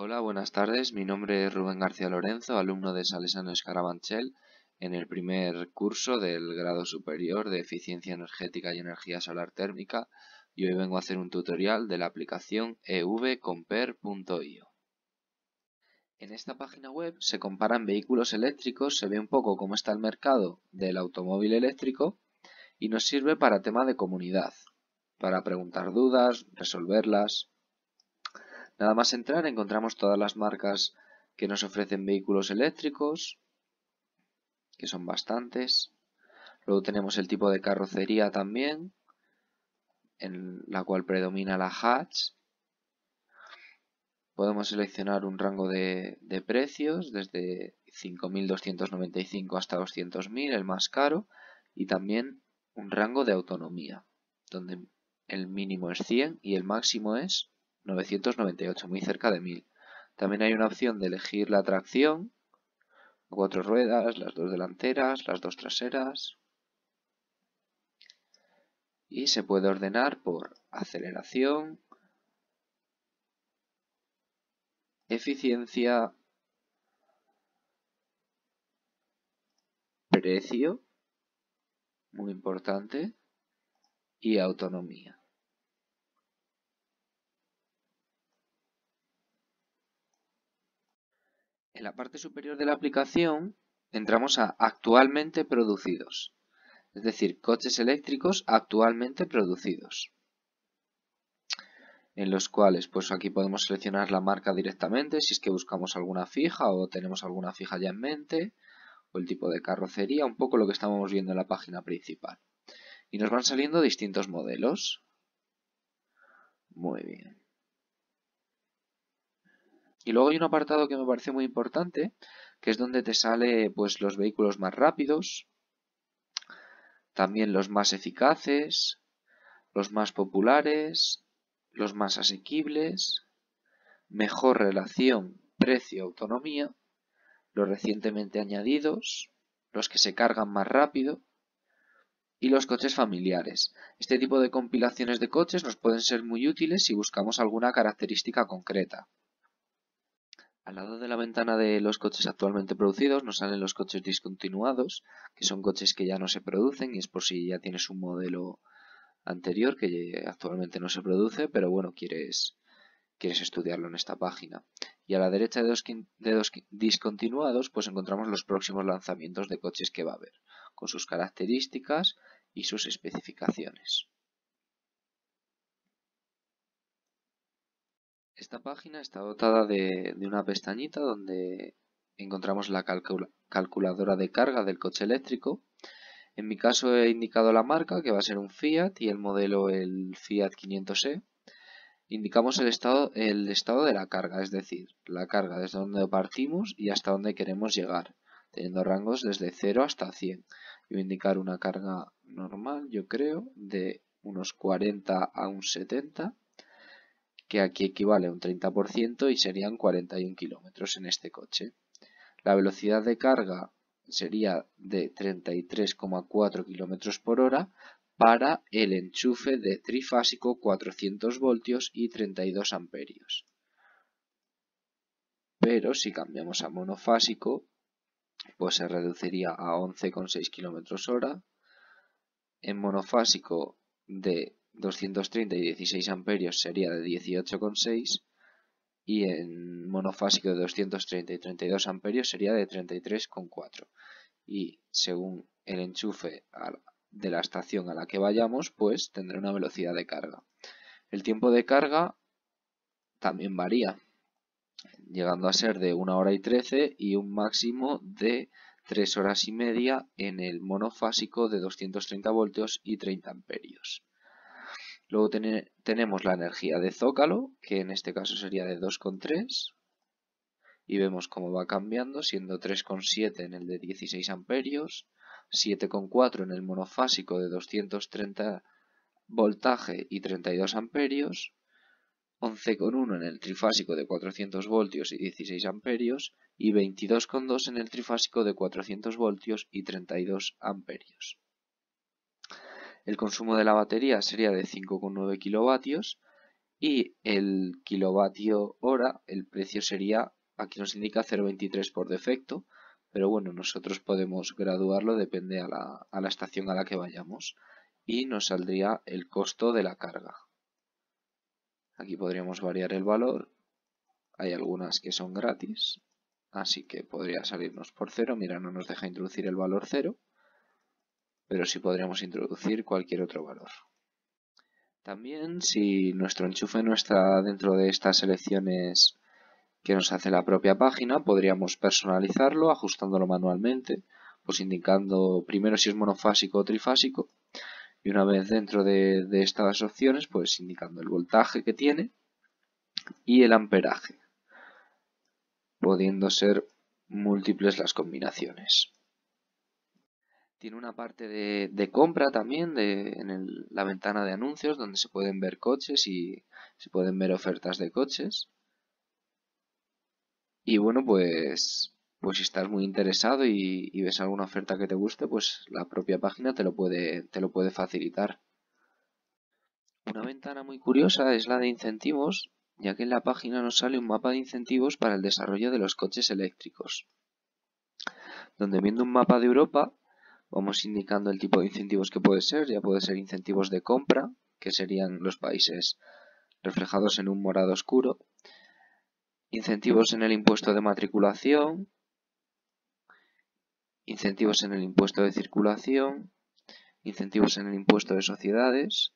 Hola, buenas tardes. Mi nombre es Rubén García Lorenzo, alumno de Salesano Escarabanchel en el primer curso del grado superior de Eficiencia Energética y Energía Solar Térmica y hoy vengo a hacer un tutorial de la aplicación evcompare.io. En esta página web se comparan vehículos eléctricos, se ve un poco cómo está el mercado del automóvil eléctrico y nos sirve para tema de comunidad, para preguntar dudas, resolverlas, Nada más entrar encontramos todas las marcas que nos ofrecen vehículos eléctricos, que son bastantes. Luego tenemos el tipo de carrocería también, en la cual predomina la hatch. Podemos seleccionar un rango de, de precios, desde 5.295 hasta 200.000, el más caro, y también un rango de autonomía, donde el mínimo es 100 y el máximo es 998, muy cerca de 1000. También hay una opción de elegir la tracción, cuatro ruedas, las dos delanteras, las dos traseras. Y se puede ordenar por aceleración, eficiencia, precio, muy importante, y autonomía. En la parte superior de la aplicación entramos a actualmente producidos, es decir, coches eléctricos actualmente producidos, en los cuales pues aquí podemos seleccionar la marca directamente si es que buscamos alguna fija o tenemos alguna fija ya en mente, o el tipo de carrocería, un poco lo que estábamos viendo en la página principal. Y nos van saliendo distintos modelos. Muy bien. Y luego hay un apartado que me parece muy importante, que es donde te sale pues los vehículos más rápidos, también los más eficaces, los más populares, los más asequibles, mejor relación precio-autonomía, los recientemente añadidos, los que se cargan más rápido y los coches familiares. Este tipo de compilaciones de coches nos pueden ser muy útiles si buscamos alguna característica concreta. Al lado de la ventana de los coches actualmente producidos nos salen los coches discontinuados, que son coches que ya no se producen y es por si ya tienes un modelo anterior que actualmente no se produce, pero bueno, quieres, quieres estudiarlo en esta página. Y a la derecha de los, de discontinuados pues encontramos los próximos lanzamientos de coches que va a haber, con sus características y sus especificaciones. Esta página está dotada de, una pestañita donde encontramos la calculadora de carga del coche eléctrico. En mi caso he indicado la marca, que va a ser un Fiat, y el modelo el Fiat 500e. Indicamos el estado, el estado de la carga, es decir, la carga desde donde partimos y hasta donde queremos llegar, teniendo rangos desde 0 hasta 100. Yo voy a indicar una carga normal, yo creo, de unos 40 a un 70 que aquí equivale a un 30% y serían 41 kilómetros en este coche. La velocidad de carga sería de 33,4 kilómetros por hora para el enchufe de trifásico 400 voltios y 32 amperios. Pero si cambiamos a monofásico, pues se reduciría a 11,6 kilómetros hora. En monofásico de 230 y 16 amperios sería de 18,6 y en monofásico de 230 y 32 amperios sería de 33,4 y según el enchufe de la estación a la que vayamos pues tendrá una velocidad de carga. El tiempo de carga también varía llegando a ser de 1 hora y 13 y un máximo de 3 horas y media en el monofásico de 230 voltios y 30 amperios. Luego tenemos la energía de zócalo, que en este caso sería de 2,3. Y vemos cómo va cambiando, siendo 3,7 en el de 16 amperios, 7,4 en el monofásico de 230 voltaje y 32 amperios, 11,1 en el trifásico de 400 voltios y 16 amperios y 22,2 en el trifásico de 400 voltios y 32 amperios. El consumo de la batería sería de 5,9 kilovatios y el kilovatio hora, el precio sería, aquí nos indica 0,23 por defecto, pero bueno, nosotros podemos graduarlo, depende a la, a la estación a la que vayamos, y nos saldría el costo de la carga. Aquí podríamos variar el valor, hay algunas que son gratis, así que podría salirnos por cero, mira, no nos deja introducir el valor cero, pero sí podríamos introducir cualquier otro valor. También si nuestro enchufe no está dentro de estas selecciones que nos hace la propia página, podríamos personalizarlo ajustándolo manualmente, pues indicando primero si es monofásico o trifásico, y una vez dentro de, de estas opciones, pues indicando el voltaje que tiene y el amperaje, pudiendo ser múltiples las combinaciones. Tiene una parte de, compra también de, en la ventana de anuncios donde se pueden ver coches y se pueden ver ofertas de coches. Y bueno, pues, pues si estás muy interesado y, ves alguna oferta que te guste, pues la propia página te lo puede, te lo puede facilitar. Una ventana muy curiosa es la de incentivos, ya que en la página nos sale un mapa de incentivos para el desarrollo de los coches eléctricos donde viendo un mapa de Europa Vamos indicando el tipo de incentivos que puede ser, ya puede ser incentivos de compra, que serían los países reflejados en un morado oscuro, incentivos en el impuesto de matriculación, incentivos en el impuesto de circulación, incentivos en el impuesto de sociedades,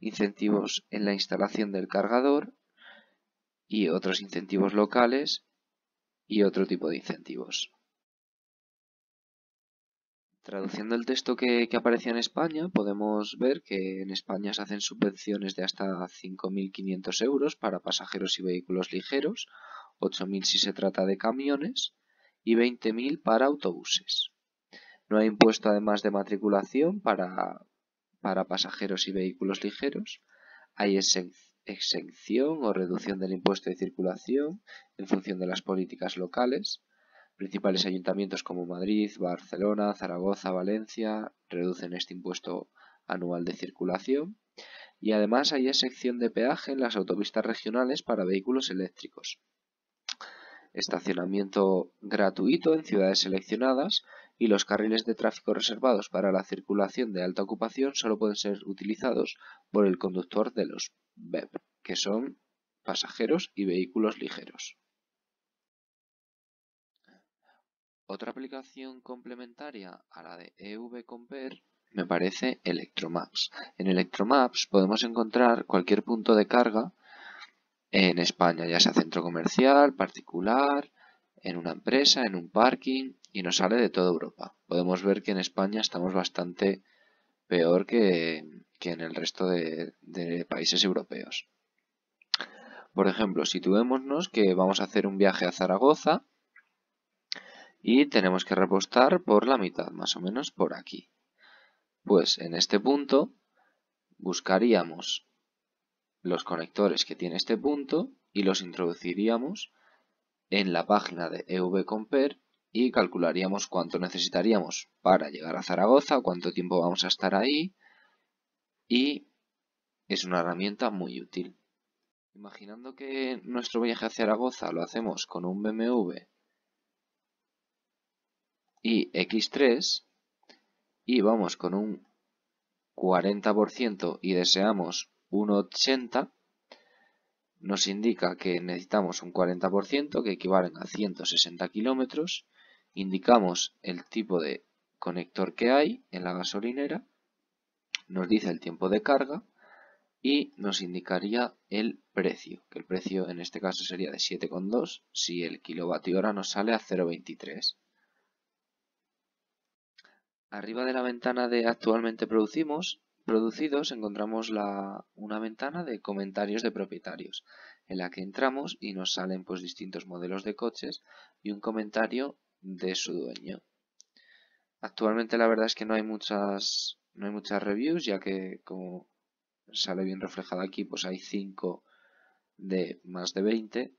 incentivos en la instalación del cargador y otros incentivos locales y otro tipo de incentivos. Traduciendo el texto que, aparecía en España, podemos ver que en España se hacen subvenciones de hasta 5.500 euros para pasajeros y vehículos ligeros, 8.000 si se trata de camiones y 20.000 para autobuses. No hay impuesto además de matriculación para, pasajeros y vehículos ligeros. Hay exención o reducción del impuesto de circulación en función de las políticas locales. Principales ayuntamientos como Madrid, Barcelona, Zaragoza, Valencia reducen este impuesto anual de circulación y además hay excepción de peaje en las autopistas regionales para vehículos eléctricos. Estacionamiento gratuito en ciudades seleccionadas y los carriles de tráfico reservados para la circulación de alta ocupación solo pueden ser utilizados por el conductor de los BEP, que son pasajeros y vehículos ligeros. Otra aplicación complementaria a la de EVcomper me parece Electromaps. En Electromaps podemos encontrar cualquier punto de carga en España, ya sea centro comercial, particular, en una empresa, en un parking y nos sale de toda Europa. Podemos ver que en España estamos bastante peor que, en el resto de, países europeos. Por ejemplo, si situémonos que vamos a hacer un viaje a Zaragoza y tenemos que repostar por la mitad, más o menos por aquí. Pues en este punto buscaríamos los conectores que tiene este punto y los introduciríamos en la página de evcompare y calcularíamos cuánto necesitaríamos para llegar a Zaragoza, cuánto tiempo vamos a estar ahí y es una herramienta muy útil. Imaginando que nuestro viaje a Zaragoza lo hacemos con un BMW y X3 y vamos con un 40% y deseamos un 80, nos indica que necesitamos un 40% que equivalen a 160 kilómetros. Indicamos el tipo de conector que hay en la gasolinera, nos dice el tiempo de carga y nos indicaría el precio, que el precio en este caso sería de 7,2 si el kilovatio nos sale a 0,23. Arriba de la ventana de actualmente producimos, producidos encontramos una ventana de comentarios de propietarios, en la que entramos y nos salen pues distintos modelos de coches y un comentario de su dueño. Actualmente la verdad es que no hay muchas, no hay muchas reviews, ya que como sale bien reflejado aquí, pues hay 5 de más de 20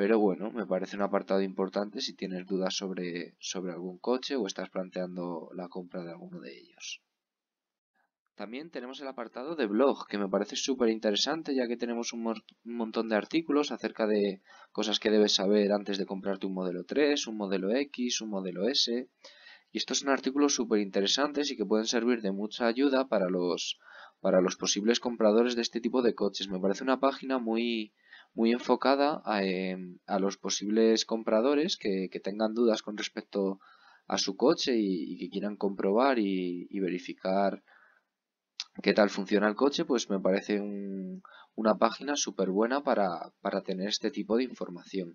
pero bueno, me parece un apartado importante si tienes dudas sobre, sobre algún coche o estás planteando la compra de alguno de ellos. También tenemos el apartado de blog, que me parece súper interesante ya que tenemos un, montón de artículos acerca de cosas que debes saber antes de comprarte un modelo 3, un modelo X, un modelo S. Y estos son artículos súper interesantes y que pueden servir de mucha ayuda para los, para los posibles compradores de este tipo de coches. Me parece una página muy, muy enfocada em, a, los posibles compradores que, tengan dudas con respecto a su coche y, que quieran comprobar y, verificar qué tal funciona el coche, pues me parece una página súper buena para, para tener este tipo de información.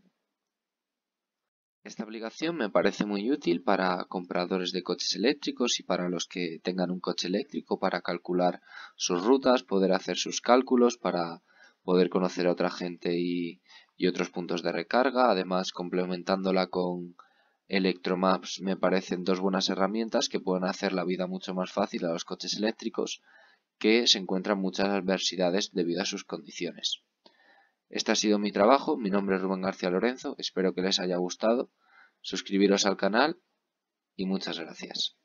Esta aplicación me parece muy útil para compradores de coches eléctricos y para los que tengan un coche eléctrico para calcular sus rutas, poder hacer sus cálculos, para poder conocer a otra gente y, otros puntos de recarga. Además, complementándola con Electromaps me parecen dos buenas herramientas que pueden hacer la vida mucho más fácil a los coches eléctricos que se encuentran muchas adversidades debido a sus condiciones. Este ha sido mi trabajo, mi nombre es Rubén García Lorenzo, espero que les haya gustado, suscribiros al canal y muchas gracias.